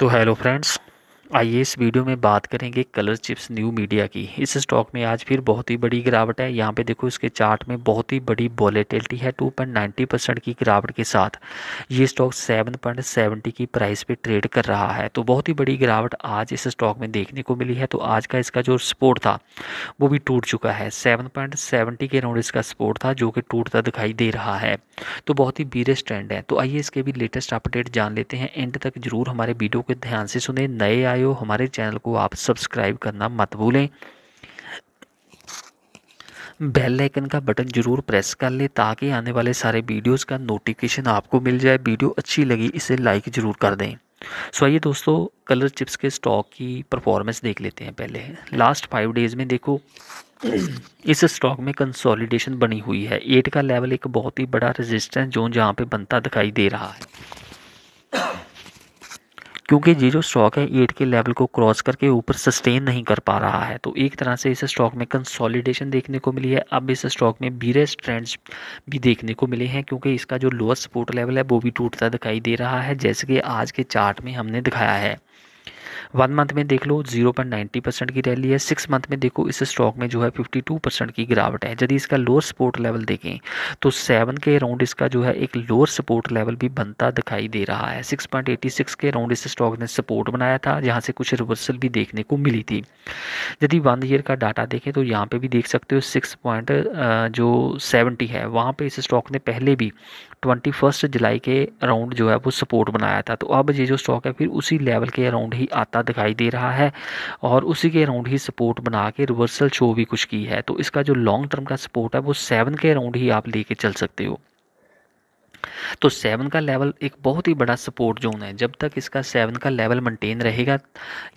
तो hello friends आइए इस वीडियो में बात करेंगे कलर चिप्स न्यू मीडिया की इस स्टॉक में आज फिर बहुत ही बड़ी गिरावट है यहाँ पे देखो इसके चार्ट में बहुत ही बड़ी वॉलेटिलिटी है 2.90 परसेंट की गिरावट के साथ ये स्टॉक 7.70 की प्राइस पे ट्रेड कर रहा है तो बहुत ही बड़ी गिरावट आज इस स्टॉक में देखने को मिली है तो आज का इसका जो सपोर्ट था वो भी टूट चुका है सेवन के अराउंड इसका सपोर्ट था जो कि टूटता दिखाई दे रहा है तो बहुत ही बीरेस्ट ट्रेंड है तो आइए इसके भी लेटेस्ट अपडेट जान लेते हैं एंड तक जरूर हमारे वीडियो को ध्यान से सुने नए आए हो हमारे चैनल को आप सब्सक्राइब करना मत भूलें बेल आइकन का बटन जरूर प्रेस कर लें ताकि आने वाले सारे वीडियोस का नोटिफिकेशन आपको मिल जाए वीडियो अच्छी लगी इसे लाइक ज़रूर कर दें सो आइए दोस्तों कलर चिप्स के स्टॉक की परफॉर्मेंस देख लेते हैं पहले लास्ट फाइव डेज़ में देखो इस स्टॉक में कंसोलिडेशन बनी हुई है एट का लेवल एक बहुत ही बड़ा रेजिस्टेंस जोन जहाँ पे बनता दिखाई दे रहा है क्योंकि ये जो स्टॉक है एट के लेवल को क्रॉस करके ऊपर सस्टेन नहीं कर पा रहा है तो एक तरह से इस स्टॉक में कंसोलिडेशन देखने को मिली है अब इस स्टॉक में बीरेस ट्रेंड्स भी देखने को मिले हैं क्योंकि इसका जो लोअर सपोर्ट लेवल है वो भी टूटता दिखाई दे रहा है जैसे कि आज के चार्ट में हमने दिखाया है वन मंथ में देख लो जीरो पॉइंट नाइन्टी परसेंट की रैली है सिक्स मंथ में देखो इस स्टॉक में जो है फिफ्टी टू परसेंट की गिरावट है यदि इसका लोअर सपोर्ट लेवल देखें तो सेवन के अराउंड इसका जो है एक लोअर सपोर्ट लेवल भी बनता दिखाई दे रहा है सिक्स पॉइंट एटी सिक्स के अराउंड इस स्टॉक ने सपोर्ट बनाया था जहाँ से कुछ रिवर्सल भी देखने को मिली थी यदि वन ईयर का डाटा देखें तो यहाँ पे भी देख सकते हो सिक्स पॉइंट जो सेवेंटी है वहाँ पे इस स्टॉक ने पहले भी ट्वेंटी फर्स्ट जुलाई के अराउंड जो है वो सपोर्ट बनाया था तो अब ये जो स्टॉक है फिर उसी लेवल के अराउंड ही आता दिखाई दे रहा है और उसी के अराउंड ही सपोर्ट बना के रिवर्सल शो भी कुछ की है तो इसका जो लॉन्ग टर्म का सपोर्ट है वो सेवन के अराउंड ही आप लेके चल सकते हो तो सेवन का लेवल एक बहुत ही बड़ा सपोर्ट जोन है जब तक इसका सेवन का लेवल मेंटेन रहेगा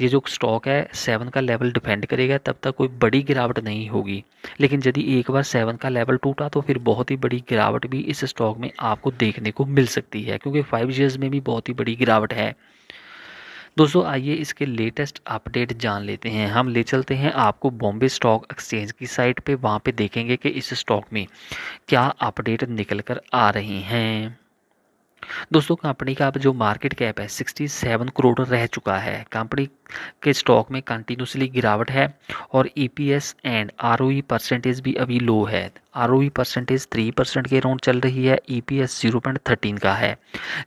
ये जो स्टॉक है सेवन का लेवल डिपेंड करेगा तब तक कोई बड़ी गिरावट नहीं होगी लेकिन यदि एक बार सेवन का लेवल टूटा तो फिर बहुत ही बड़ी गिरावट भी इस स्टॉक में आपको देखने को मिल सकती है क्योंकि फाइव ईयर्स में भी बहुत ही बड़ी गिरावट है दोस्तों आइए इसके लेटेस्ट अपडेट जान लेते हैं हम ले चलते हैं आपको बॉम्बे स्टॉक एक्सचेंज की साइट पे वहाँ पे देखेंगे कि इस स्टॉक में क्या अपडेट निकल कर आ रहे हैं दोस्तों कंपनी का अब जो मार्केट कैप है 67 करोड़ रह चुका है कंपनी के स्टॉक में कंटिन्यूसली गिरावट है और ईपीएस एंड आरओई परसेंटेज भी अभी लो है आरओई परसेंटेज थ्री परसेंट के अराउंड चल रही है ईपीएस जीरो पॉइंट थर्टीन का है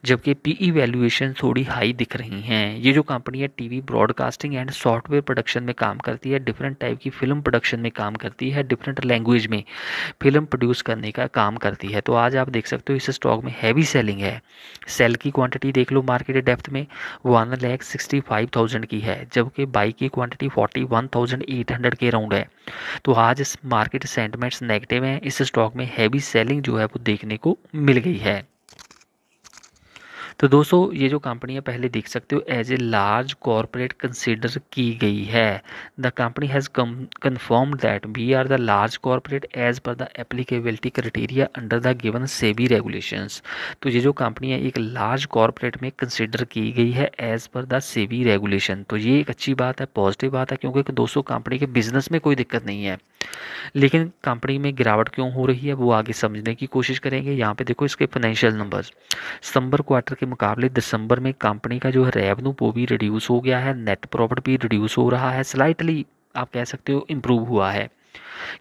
जबकि पीई वैल्यूएशन e थोड़ी हाई दिख रही हैं ये जो कंपनी है TV broadcasting and software production में काम करती है डिफरेंट टाइप की फिल्म प्रोडक्शन में काम करती है डिफरेंट लैंग्वेज में फिल्म प्रोड्यूस करने का काम करती है तो आज आप देख सकते हो इस स्टॉक में हैवी सेलिंग है सेल की क्वान्टिटी देख लो मार्केट डेप्थ में one lakh sixty five thousand की है है जबकि बाई की क्वांटिटी 41,800 के अराउंड है तो आज इस मार्केट सेंटिमेंट्स नेगेटिव हैं इस स्टॉक में हैवी सेलिंग जो है वो देखने को मिल गई है तो दोस्तों ये जो कंपनी पहले देख सकते हो as a large corporate consider की गई है the company has confirm that we are the large corporate as per the applicability criteria under the given SEBI regulation तो ये जो कंपनी है एक लार्ज कॉरपोरेट में कंसिडर की गई है as per the SEBI regulation तो ये एक अच्छी बात है पॉजिटिव बात है क्योंकि दोस्तों कंपनी के बिजनेस में कोई दिक्कत नहीं है लेकिन कंपनी में गिरावट क्यों हो रही है वो आगे समझने की कोशिश करेंगे यहाँ पे देखो इसके फाइनेंशियल नंबर्स सितंबर क्वार्टर के मुकाबले दिसंबर में कंपनी का जो है रेवन्यू वो भी रिड्यूस हो गया है नेट प्रॉफिट भी रिड्यूस हो रहा है स्लाइटली आप कह सकते हो इम्प्रूव हुआ है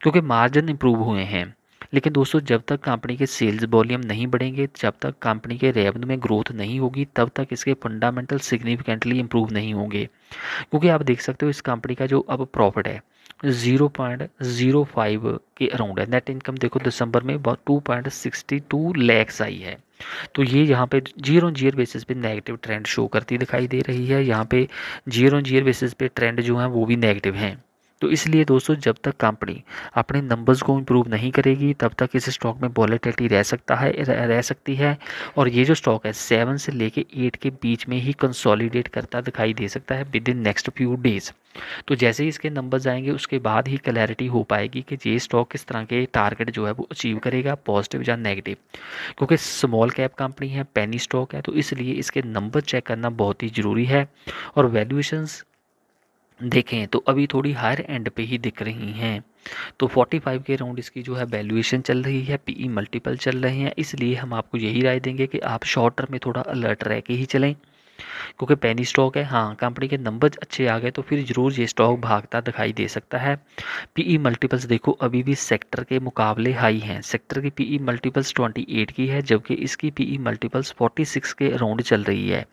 क्योंकि मार्जिन इम्प्रूव हुए हैं लेकिन दोस्तों जब तक कंपनी के सेल्स वॉल्यूम नहीं बढ़ेंगे जब तक कंपनी के रेवेन्यू में ग्रोथ नहीं होगी तब तक इसके फंडामेंटल सिग्निफिकेंटली इंप्रूव नहीं होंगे क्योंकि आप देख सकते हो इस कंपनी का जो अब प्रॉफिट है जीरो जीरो पॉइंट फाइव के अराउंड है नेट इनकम देखो दिसंबर में two point sixty two lakhs आई है तो ये यहाँ पे जीरो ऑन जीयर बेसिस पे नेगेटिव ट्रेंड शो करती दिखाई दे रही है यहाँ पे जीरो ऑन जीयर बेसिस पे ट्रेंड जो हैं वो भी नेगेटिव हैं तो इसलिए दोस्तों जब तक कंपनी अपने नंबर्स को इम्प्रूव नहीं करेगी तब तक इस स्टॉक में वॉलेटिलिटी रह सकता है रह सकती है और ये जो स्टॉक है सेवन से लेके एट के बीच में ही कंसोलिडेट करता दिखाई दे सकता है within next few days तो जैसे ही इसके नंबर्स आएंगे उसके बाद ही क्लैरिटी हो पाएगी कि ये स्टॉक किस तरह के टारगेट जो है वो अचीव करेगा पॉजिटिव या नेगेटिव क्योंकि स्मॉल कैप कंपनी है पेनी स्टॉक है तो इसलिए इसके नंबर चेक करना बहुत ही ज़रूरी है और वैल्यूएशंस देखें तो अभी थोड़ी हायर एंड पे ही दिख रही हैं तो 45 के राउंड इसकी जो है वैल्यूएशन चल रही है पीई मल्टीपल e चल रहे हैं इसलिए हम आपको यही राय देंगे कि आप शॉर्ट टर्म में थोड़ा अलर्ट रह के ही चलें क्योंकि पैनी स्टॉक है हाँ कंपनी के नंबर अच्छे आ गए तो फिर ज़रूर ये स्टॉक भागता दिखाई दे सकता है पीई मल्टीपल्स e देखो अभी भी सेक्टर के मुकाबले हाई हैं सेक्टर की पीई मल्टीपल्स 28 की है जबकि इसकी पीई मल्टीपल्स 46 के अराउंड चल रही है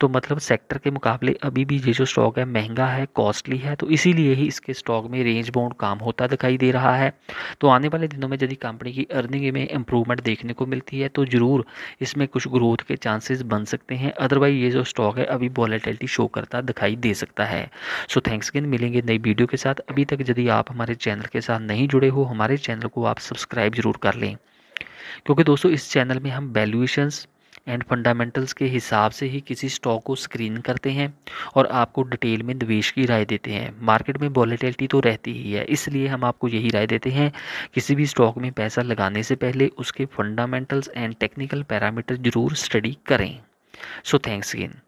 तो मतलब सेक्टर के मुकाबले अभी भी ये जो स्टॉक है महंगा है कॉस्टली है तो इसीलिए ही इसके स्टॉक में रेंज बाउंड काम होता दिखाई दे रहा है तो आने वाले दिनों में यदि कंपनी की अर्निंग में इंप्रूवमेंट देखने को मिलती है तो ज़रूर इसमें कुछ ग्रोथ के चांसेस बन सकते हैं अदरवाइज ये जो स्टॉक है अभी वॉलेटिलिटी शो करता दिखाई दे सकता है सो थैंक्स अगेन मिलेंगे नई वीडियो के साथ अभी तक यदि आप हमारे चैनल के साथ नहीं जुड़े हो हमारे चैनल को आप सब्सक्राइब जरूर कर लें क्योंकि दोस्तों इस चैनल में हम वैल्यूएशंस एंड फंडामेंटल्स के हिसाब से ही किसी स्टॉक को स्क्रीन करते हैं और आपको डिटेल में निवेश की राय देते हैं मार्केट में वॉलेटिलिटी तो रहती ही है इसलिए हम आपको यही राय देते हैं किसी भी स्टॉक में पैसा लगाने से पहले उसके फंडामेंटल्स एंड टेक्निकल पैरामीटर ज़रूर स्टडी करें So thanks again.